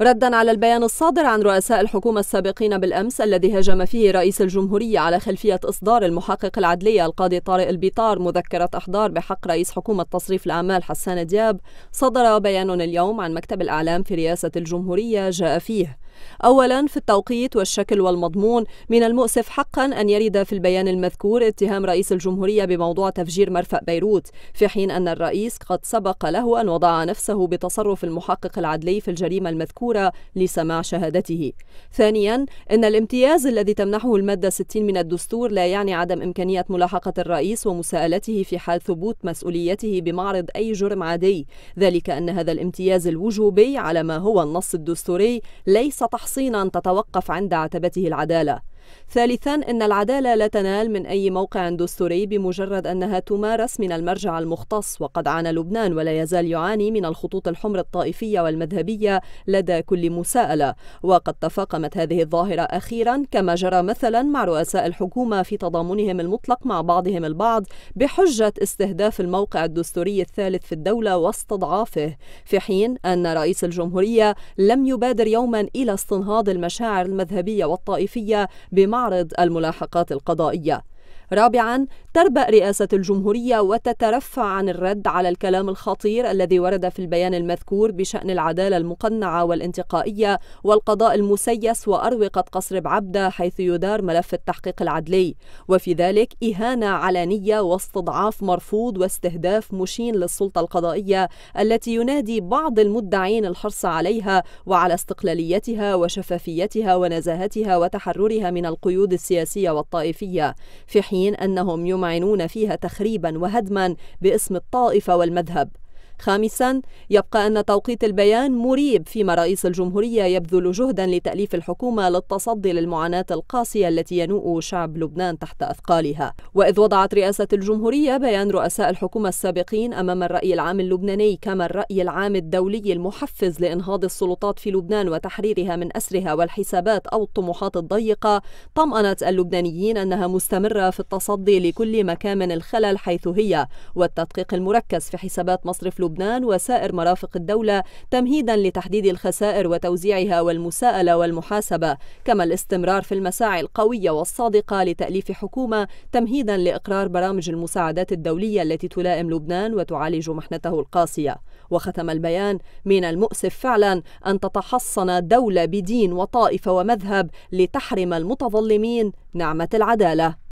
ردا على البيان الصادر عن رؤساء الحكومة السابقين بالأمس الذي هجم فيه رئيس الجمهورية على خلفية إصدار المحقق العدلية القاضي طارق البيطار مذكرة إحضار بحق رئيس حكومة تصريف الأعمال حسان دياب صدر بيان اليوم عن مكتب الأعلام في رئاسة الجمهورية جاء فيه أولا في التوقيت والشكل والمضمون من المؤسف حقا أن يرد في البيان المذكور اتهام رئيس الجمهورية بموضوع تفجير مرفأ بيروت في حين أن الرئيس قد سبق له أن وضع نفسه بتصرف المحقق العدلي في الجريمة المذكورة لسماع شهادته ثانيا أن الامتياز الذي تمنحه المادة 60 من الدستور لا يعني عدم إمكانية ملاحقة الرئيس ومساءلته في حال ثبوت مسؤوليته بمعرض أي جرم عادي ذلك أن هذا الامتياز الوجوبي على ما هو النص الدستوري ليس تحصينا تتوقف عند عتبته العداله ثالثا إن العدالة لا تنال من أي موقع دستوري بمجرد أنها تمارس من المرجع المختص وقد عانى لبنان ولا يزال يعاني من الخطوط الحمر الطائفية والمذهبية لدى كل مساءلة وقد تفاقمت هذه الظاهرة أخيرا كما جرى مثلا مع رؤساء الحكومة في تضامنهم المطلق مع بعضهم البعض بحجة استهداف الموقع الدستوري الثالث في الدولة واستضعافه في حين أن رئيس الجمهورية لم يبادر يوما إلى استنهاض المشاعر المذهبية والطائفية بمعرض الملاحقات القضائية رابعا تربأ رئاسة الجمهورية وتترفع عن الرد على الكلام الخطير الذي ورد في البيان المذكور بشأن العدالة المقنعة والانتقائية والقضاء المسيس وأروقة قصر بعبدة حيث يدار ملف التحقيق العدلي وفي ذلك إهانة علنية واستضعاف مرفوض واستهداف مشين للسلطة القضائية التي ينادي بعض المدعين الحرص عليها وعلى استقلاليتها وشفافيتها ونزاهتها وتحررها من القيود السياسية والطائفية في حين حين أنهم يمعنون فيها تخريبا وهدما باسم الطائفة والمذهب خامسا يبقى أن توقيت البيان مريب فيما رئيس الجمهورية يبذل جهدا لتأليف الحكومة للتصدي للمعاناة القاسية التي ينوء شعب لبنان تحت أثقالها وإذ وضعت رئاسة الجمهورية بيان رؤساء الحكومة السابقين أمام الرأي العام اللبناني كما الرأي العام الدولي المحفز لإنهاض السلطات في لبنان وتحريرها من أسرها والحسابات أو الطموحات الضيقة طمأنت اللبنانيين أنها مستمرة في التصدي لكل مكامن الخلل حيث هي والتدقيق المركز في حسابات مصرف لبنان لبنان وسائر مرافق الدولة تمهيدا لتحديد الخسائر وتوزيعها والمساءلة والمحاسبة كما الاستمرار في المساعي القوية والصادقة لتأليف حكومة تمهيدا لإقرار برامج المساعدات الدولية التي تلائم لبنان وتعالج محنته القاسية وختم البيان من المؤسف فعلا أن تتحصن دولة بدين وطائفة ومذهب لتحرم المتظلمين نعمة العدالة